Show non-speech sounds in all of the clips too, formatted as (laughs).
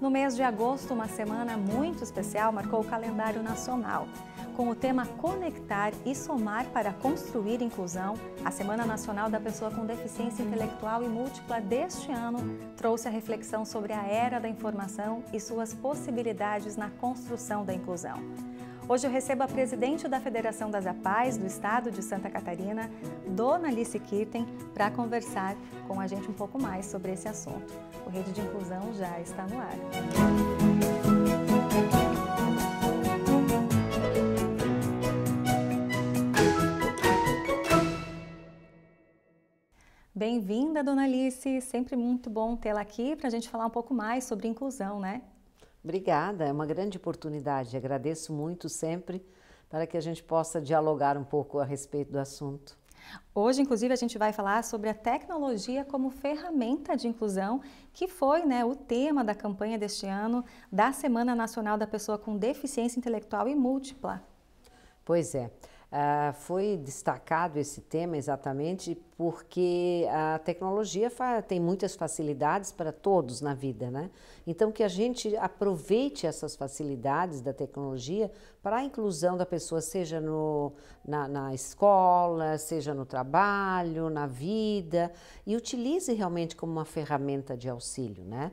No mês de agosto, uma semana muito especial marcou o calendário nacional. Com o tema Conectar e Somar para Construir Inclusão, a Semana Nacional da Pessoa com Deficiência Intelectual e Múltipla deste ano trouxe a reflexão sobre a era da informação e suas possibilidades na construção da inclusão. Hoje eu recebo a presidente da Federação das APAES do Estado de Santa Catarina, Dona Alice Kirten, para conversar com a gente um pouco mais sobre esse assunto. O Rede de Inclusão já está no ar. Bem-vinda, Dona Alice. Sempre muito bom tê-la aqui para a gente falar um pouco mais sobre inclusão, né? Obrigada, é uma grande oportunidade. Agradeço muito sempre para que a gente possa dialogar um pouco a respeito do assunto. Hoje, inclusive, a gente vai falar sobre a tecnologia como ferramenta de inclusão, que foi né, o tema da campanha deste ano da Semana Nacional da Pessoa com Deficiência Intelectual e Múltipla. Pois é. Uh, foi destacado esse tema exatamente porque a tecnologia tem muitas facilidades para todos na vida, né? Então que a gente aproveite essas facilidades da tecnologia para a inclusão da pessoa, seja no, na, na escola, seja no trabalho, na vida, e utilize realmente como uma ferramenta de auxílio, né?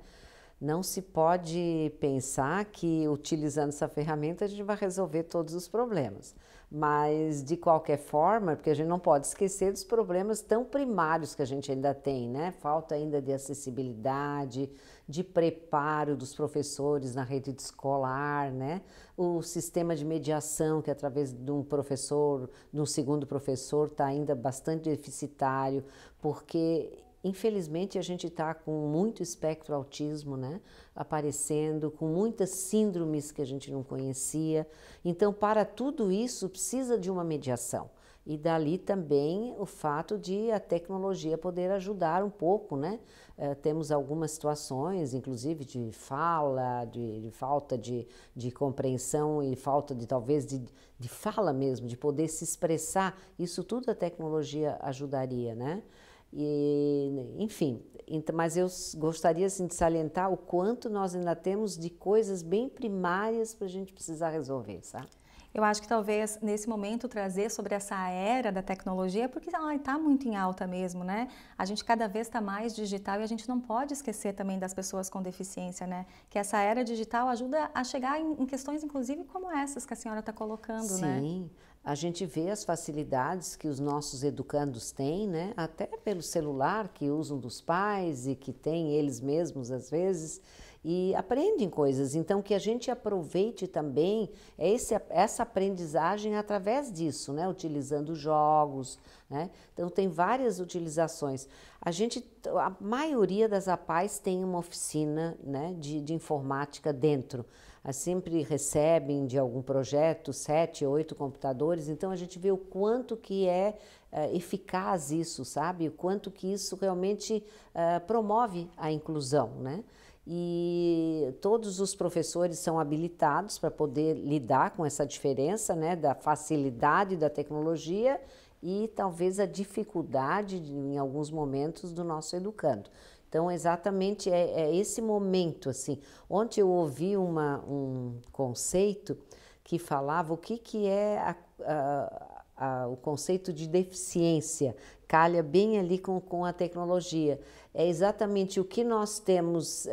não se pode pensar que utilizando essa ferramenta a gente vai resolver todos os problemas. Mas, de qualquer forma, porque a gente não pode esquecer dos problemas tão primários que a gente ainda tem, né? Falta ainda de acessibilidade, de preparo dos professores na rede escolar, né? O sistema de mediação, que através de um professor, de um segundo professor, está ainda bastante deficitário, porque Infelizmente, a gente está com muito espectro autismo né, aparecendo, com muitas síndromes que a gente não conhecia. Então, para tudo isso, precisa de uma mediação. E dali também o fato de a tecnologia poder ajudar um pouco, né? Eh, temos algumas situações, inclusive de fala, de, de falta de, de, compreensão e falta de talvez de, de fala mesmo, de poder se expressar. Isso tudo a tecnologia ajudaria, né? E, né, enfim, mas eu gostaria assim, de salientar o quanto nós ainda temos de coisas bem primárias para a gente precisar resolver, sabe? Eu acho que talvez nesse momento trazer sobre essa era da tecnologia, porque ela está muito em alta mesmo, né? A gente cada vez está mais digital e a gente não pode esquecer também das pessoas com deficiência, né? Que essa era digital ajuda a chegar em, questões, inclusive, como essas que a senhora está colocando, Sim. né? Sim a gente vê as facilidades que os nossos educandos têm, né? até pelo celular que usam dos pais e que têm eles mesmos às vezes, e aprendem coisas. Então, que a gente aproveite também esse, essa aprendizagem através disso, né? utilizando jogos. Né? Então, tem várias utilizações. A gente, a maioria das APAES tem uma oficina né? de, de informática dentro. Ah, sempre recebem de algum projeto sete, oito computadores, então a gente vê o quanto que é eh, eficaz isso, sabe? O quanto que isso realmente eh, promove a inclusão, né? E todos os professores são habilitados para poder lidar com essa diferença, né? Da facilidade da tecnologia e talvez a dificuldade, em alguns momentos, do nosso educando. Então, exatamente é, é esse momento, assim. Ontem eu ouvi uma, um conceito que falava o que, que é a, a a, o conceito de deficiência calha bem ali com, com a tecnologia. É exatamente o que nós temos uh,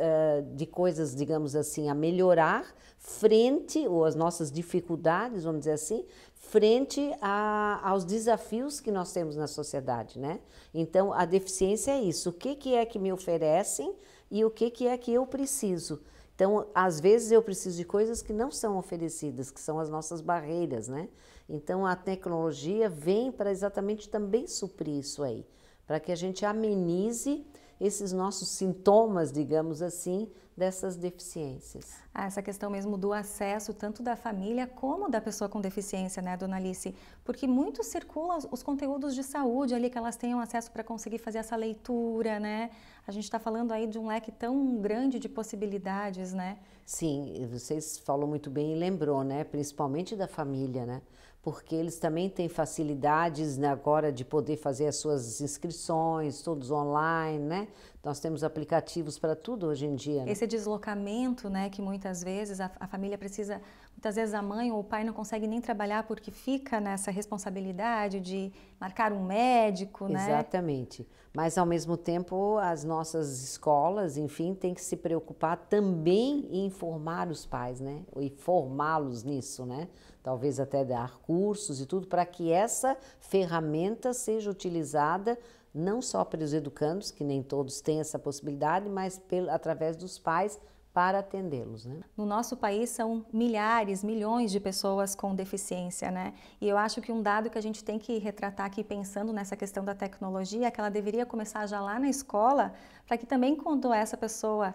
de coisas, digamos assim, a melhorar frente, ou as nossas dificuldades, vamos dizer assim, frente a, aos desafios que nós temos na sociedade, né? Então, a deficiência é isso. O que, que é que me oferecem e o que, que é que eu preciso? Então, às vezes eu preciso de coisas que não são oferecidas, que são as nossas barreiras, né? Então a tecnologia vem para exatamente também suprir isso aí, para que a gente amenize esses nossos sintomas, digamos assim, dessas deficiências. Ah, essa questão mesmo do acesso, tanto da família como da pessoa com deficiência, né, dona Alice? Porque muito circula os conteúdos de saúde ali, que elas tenham acesso para conseguir fazer essa leitura, né? A gente está falando aí de um leque tão grande de possibilidades, né? Sim, vocês falou muito bem e lembrou, né? Principalmente da família, né? porque eles também têm facilidades né, agora de poder fazer as suas inscrições, todos online, né? Nós temos aplicativos para tudo hoje em dia. Né? Esse deslocamento, né, que muitas vezes a, a, família precisa, muitas vezes a mãe ou o pai não consegue nem trabalhar porque fica nessa responsabilidade de marcar um médico, né? Exatamente. Mas ao mesmo tempo, as nossas escolas, enfim, tem que se preocupar também em informar os pais, né? E formá-los nisso, né? Talvez até dar cursos e tudo para que essa ferramenta seja utilizada não só pelos educandos, que nem todos têm essa possibilidade, mas pelo, através dos pais para atendê-los. Né? No nosso país são milhares, milhões de pessoas com deficiência, né? E eu acho que um dado que a gente tem que retratar aqui pensando nessa questão da tecnologia é que ela deveria começar já lá na escola, para que também quando essa pessoa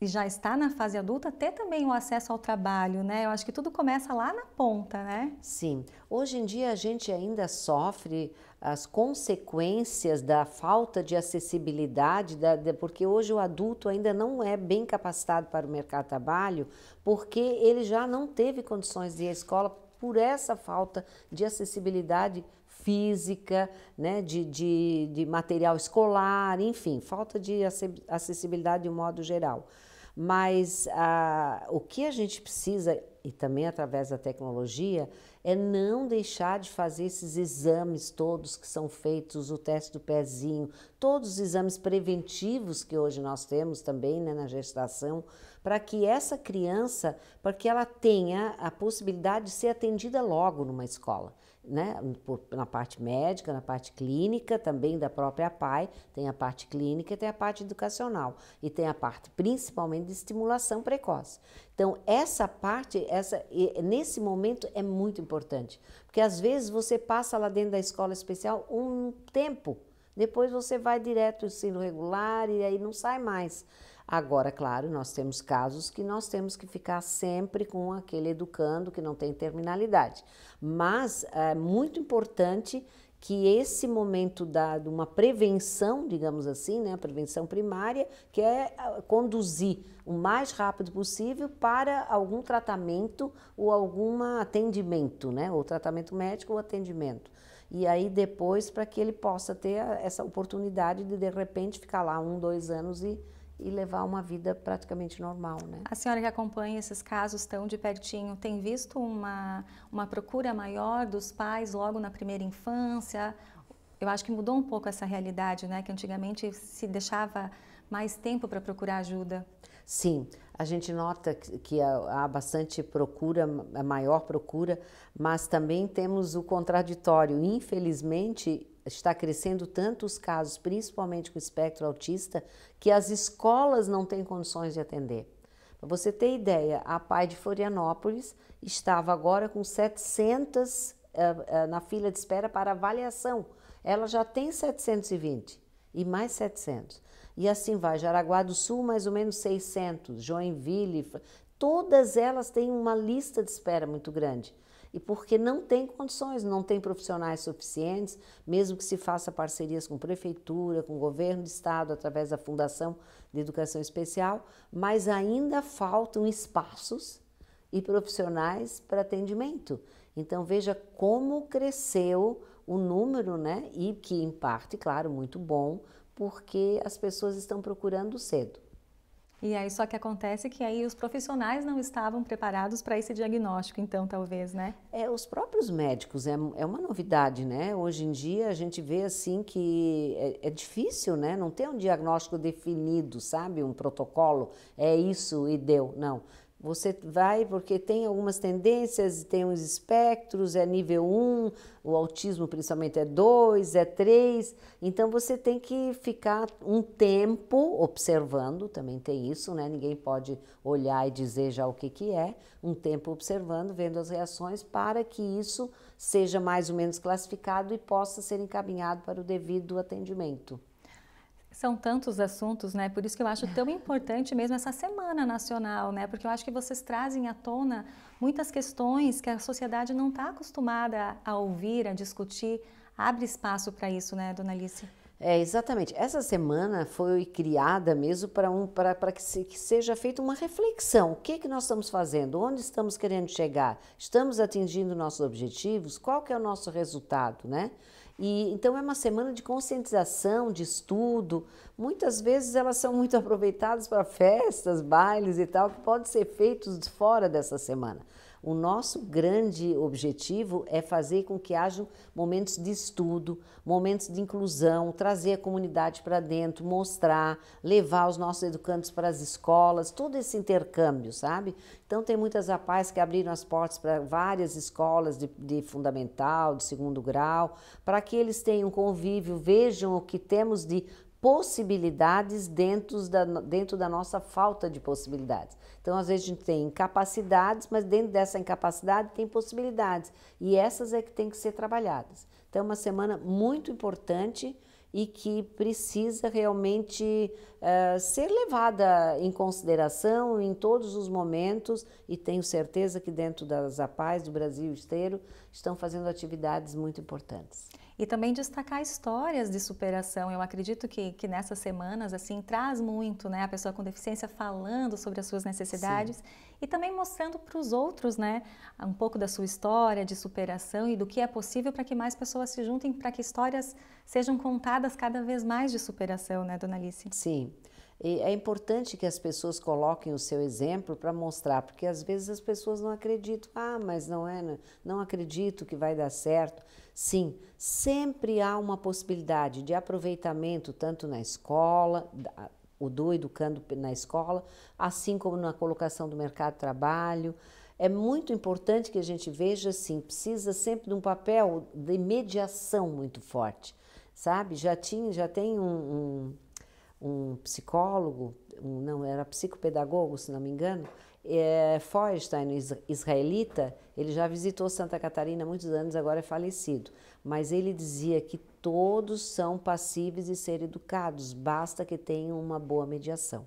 já está na fase adulta, ter também o acesso ao trabalho, né? Eu acho que tudo começa lá na ponta, né? Sim. Hoje em dia a gente ainda sofre as consequências da falta de acessibilidade, da, porque hoje o adulto ainda não é bem capacitado para o mercado de trabalho, porque ele já não teve condições de ir à escola por essa falta de acessibilidade física, né, de, de, de material escolar, enfim, falta de acessibilidade de um modo geral. Mas ah, o que a gente precisa, e também através da tecnologia, é não deixar de fazer esses exames todos que são feitos, o teste do pezinho, todos os exames preventivos que hoje nós temos também né, na gestação, para que essa criança, para que ela tenha a possibilidade de ser atendida logo numa escola né, na parte médica, na parte clínica, também da própria PAI, tem a parte clínica e tem a parte educacional, e tem a parte principalmente de estimulação precoce. Então, essa parte, essa, nesse momento, é muito importante, porque às vezes você passa lá dentro da escola especial um tempo depois você vai direto ao ensino regular e aí não sai mais. Agora, claro, nós temos casos que nós temos que ficar sempre com aquele educando que não tem terminalidade. Mas é muito importante que esse momento da, de uma prevenção, digamos assim, né, a prevenção primária, que é ah, conduzir o mais rápido possível para algum tratamento ou algum atendimento, né, ou tratamento médico ou atendimento e aí depois para que ele possa ter essa oportunidade de de repente ficar lá um, dois anos e, e levar uma vida praticamente normal, né? A senhora que acompanha esses casos tão de pertinho, tem visto uma, uma procura maior dos pais logo na primeira infância? Eu acho que mudou um pouco essa realidade, né? Que antigamente se deixava mais tempo para procurar ajuda. Sim, a gente nota que há bastante procura, é maior procura, mas também temos o contraditório. Infelizmente, está crescendo tanto os casos, principalmente com o espectro autista, que as escolas não têm condições de atender. Para você ter ideia, a PAI de Florianópolis estava agora com 700 uh, uh, na fila de espera para avaliação. Ela já tem 720 e mais 700. E assim vai, Jaraguá do Sul, mais ou menos 600, Joinville, todas elas têm uma lista de espera muito grande. E porque não tem condições, não tem profissionais suficientes, mesmo que se faça parcerias com prefeitura, com governo de estado, através da Fundação de Educação Especial, mas ainda faltam espaços e profissionais para atendimento. Então veja como cresceu o número, né? E que em parte, claro, muito bom, porque as pessoas estão procurando cedo. E aí só que acontece que aí os profissionais não estavam preparados para esse diagnóstico, então talvez, né? É, os próprios médicos é, é uma novidade, né? Hoje em dia a gente vê assim que é, é difícil, né? Não tem um diagnóstico definido, sabe? Um protocolo é isso e deu, não. Você vai porque tem algumas tendências, tem uns espectros, é nível 1, o autismo principalmente é 2, é 3. Então você tem que ficar um tempo observando, também tem isso, né? Ninguém pode olhar e dizer já o que que é, um tempo observando, vendo as reações para que isso seja mais ou menos classificado e possa ser encaminhado para o devido atendimento. São tantos assuntos, né? Por isso que eu acho tão importante mesmo essa Semana Nacional, né? Porque eu acho que vocês trazem à tona muitas questões que a sociedade não está acostumada a ouvir, a discutir. Abre espaço para isso, né, dona Alice? É, exatamente. Essa semana foi criada mesmo para um, que, se, que seja feita uma reflexão. O que, é que nós estamos fazendo? Onde estamos querendo chegar? Estamos atingindo nossos objetivos? Qual que é o nosso resultado, né? E então é uma semana de conscientização, de estudo. Muitas vezes elas são muito (laughs) aproveitadas para festas, bailes e tal, que podem ser feitos fora dessa semana. O nosso grande objetivo é fazer com que haja momentos de estudo, momentos de inclusão, trazer a comunidade para dentro, mostrar, levar os nossos educandos para as escolas, todo esse intercâmbio, sabe? Então, tem muitas rapazes que abriram as portas para várias escolas de, de fundamental, de segundo grau, para que eles tenham convívio, vejam o que temos de possibilidades dentro da, dentro da nossa falta de possibilidades. Então, às vezes, a gente tem incapacidades, mas dentro dessa incapacidade tem possibilidades. E essas é que tem que ser trabalhadas. Então, é uma semana muito importante e que precisa realmente uh, ser levada em consideração em todos os momentos e tenho certeza que dentro das APAES do Brasil inteiro estão fazendo atividades muito importantes e também destacar histórias de superação. Eu acredito que, que nessas semanas, assim, traz muito, né? A pessoa com deficiência falando sobre as suas necessidades Sim. e também mostrando para os outros, né? Um pouco da sua história de superação e do que é possível para que mais pessoas se juntem, para que histórias sejam contadas cada vez mais de superação, né, dona Alice? Sim. E é importante que as pessoas coloquem o seu exemplo para mostrar, porque às vezes as pessoas não acreditam. Ah, mas não é, né? não acredito que vai dar certo. Sim, sempre há uma possibilidade de aproveitamento, tanto na escola, o do educando na escola, assim como na colocação do mercado de trabalho. É muito importante que a gente veja, assim, precisa sempre de um papel de mediação muito forte, sabe? Já, tinha, já tem um, um um psicólogo, um, não era psicopedagogo, se não me engano, é, Feuerstein, israelita, ele já visitou Santa Catarina há muitos anos, agora é falecido. Mas ele dizia que todos são passíveis de ser educados, basta que tenham uma boa mediação.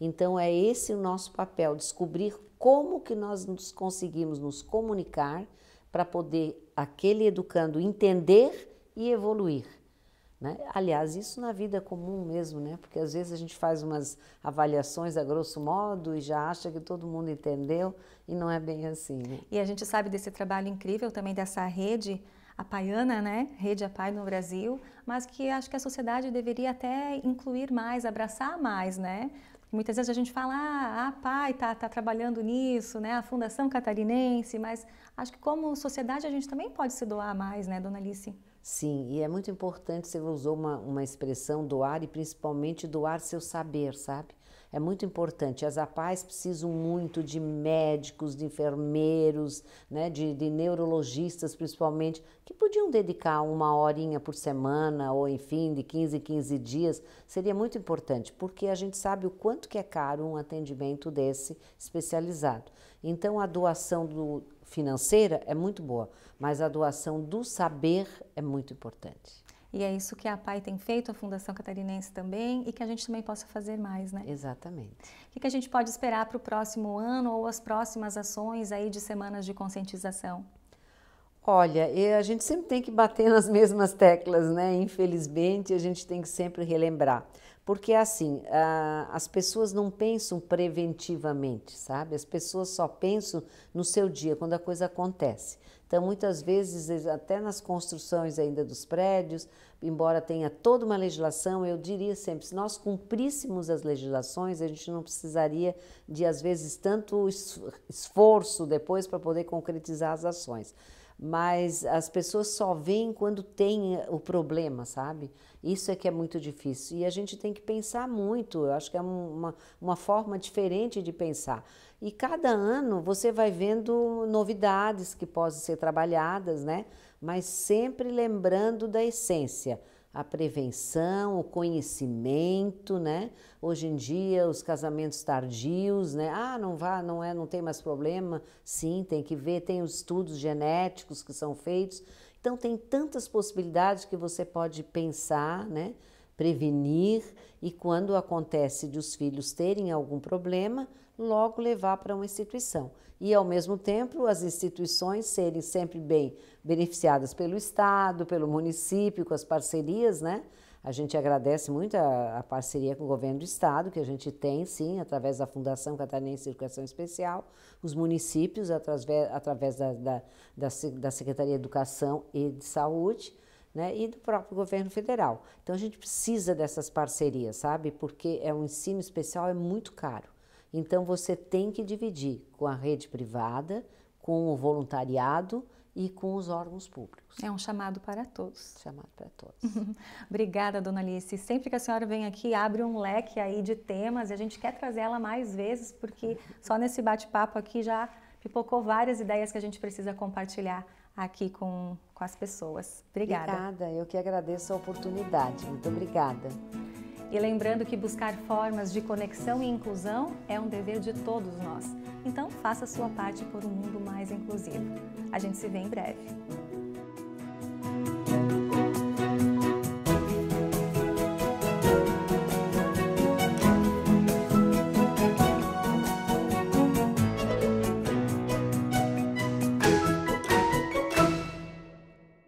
Então é esse o nosso papel, descobrir como que nós nos conseguimos nos comunicar para poder aquele educando entender e evoluir. Né? Aliás, isso na vida comum mesmo, né? porque às vezes a gente faz umas avaliações a grosso modo e já acha que todo mundo entendeu e não é bem assim. Né? E a gente sabe desse trabalho incrível também dessa rede APAIANA, né? Rede Apai no Brasil, mas que acho que a sociedade deveria até incluir mais, abraçar mais, né? Muitas vezes a gente fala, ah, a PAI está tá trabalhando nisso, né? a Fundação Catarinense, mas acho que como sociedade a gente também pode se doar mais, né, Dona Alice? Sim, e é muito importante, você usou uma, uma expressão doar e principalmente doar seu saber, sabe? É muito importante. As APAES precisam muito de médicos, de enfermeiros, né, de, de neurologistas principalmente, que podiam dedicar uma horinha por semana ou enfim, de 15 em 15 dias. Seria muito importante, porque a gente sabe o quanto que é caro um atendimento desse especializado. Então a doação do, financeira é muito boa, mas a doação do saber é muito importante. E é isso que a PAI tem feito, a Fundação Catarinense também, e que a gente também possa fazer mais, né? Exatamente. O que a gente pode esperar para o próximo ano ou as próximas ações aí de semanas de conscientização? Olha, a gente sempre tem que bater nas mesmas teclas, né? Infelizmente, a gente tem que sempre relembrar. Porque é assim, as pessoas não pensam preventivamente, sabe? As pessoas só pensam no seu dia, quando a coisa acontece. Então, muitas vezes, até nas construções ainda dos prédios, embora tenha toda uma legislação, eu diria sempre, se nós cumpríssemos as legislações, a gente não precisaria de, às vezes, tanto esforço depois para poder concretizar as ações mas as pessoas só veem quando tem eh, o problema, sabe? Isso é que é muito difícil. E a gente tem que pensar muito, eu acho que é uma, uma forma diferente de pensar. E cada ano você vai vendo novidades que podem ser trabalhadas, né? Mas sempre lembrando da essência a prevenção, o conhecimento, né? Hoje em dia os casamentos tardios, né? Ah, não vá, não é, não tem mais problema. Sim, tem que ver, tem os estudos genéticos que são feitos. Então tem tantas possibilidades que você pode pensar, né? prevenir e, quando acontece de os filhos terem algum problema, logo levar para uma instituição. E, ao mesmo tempo, as instituições serem sempre bem beneficiadas pelo Estado, pelo município, com as parcerias, né? A gente agradece muito a, a parceria com o governo do estado, que a gente tem, sim, através da Fundação Catarinense de Educação Especial, os municípios, através, através da, da, da, da Secretaria de Educação e de Saúde, né, e do próprio governo federal. Então a gente precisa dessas parcerias, sabe? Porque é um ensino especial é muito caro. Então você tem que dividir com a rede privada, com o voluntariado e com os órgãos públicos. É um chamado para todos. Chamado para todos. (laughs) Obrigada, dona Alice. Sempre que a senhora vem aqui, abre um leque aí de temas e a gente quer trazer ela mais vezes, porque só nesse bate-papo aqui já pipocou várias ideias que a gente precisa compartilhar aqui com, com as pessoas. Obrigada. Obrigada, eu que agradeço a oportunidade. Muito obrigada. E lembrando que buscar formas de conexão e inclusão é um dever de todos nós. Então, faça sua parte por um mundo mais inclusivo. A gente se vê em breve.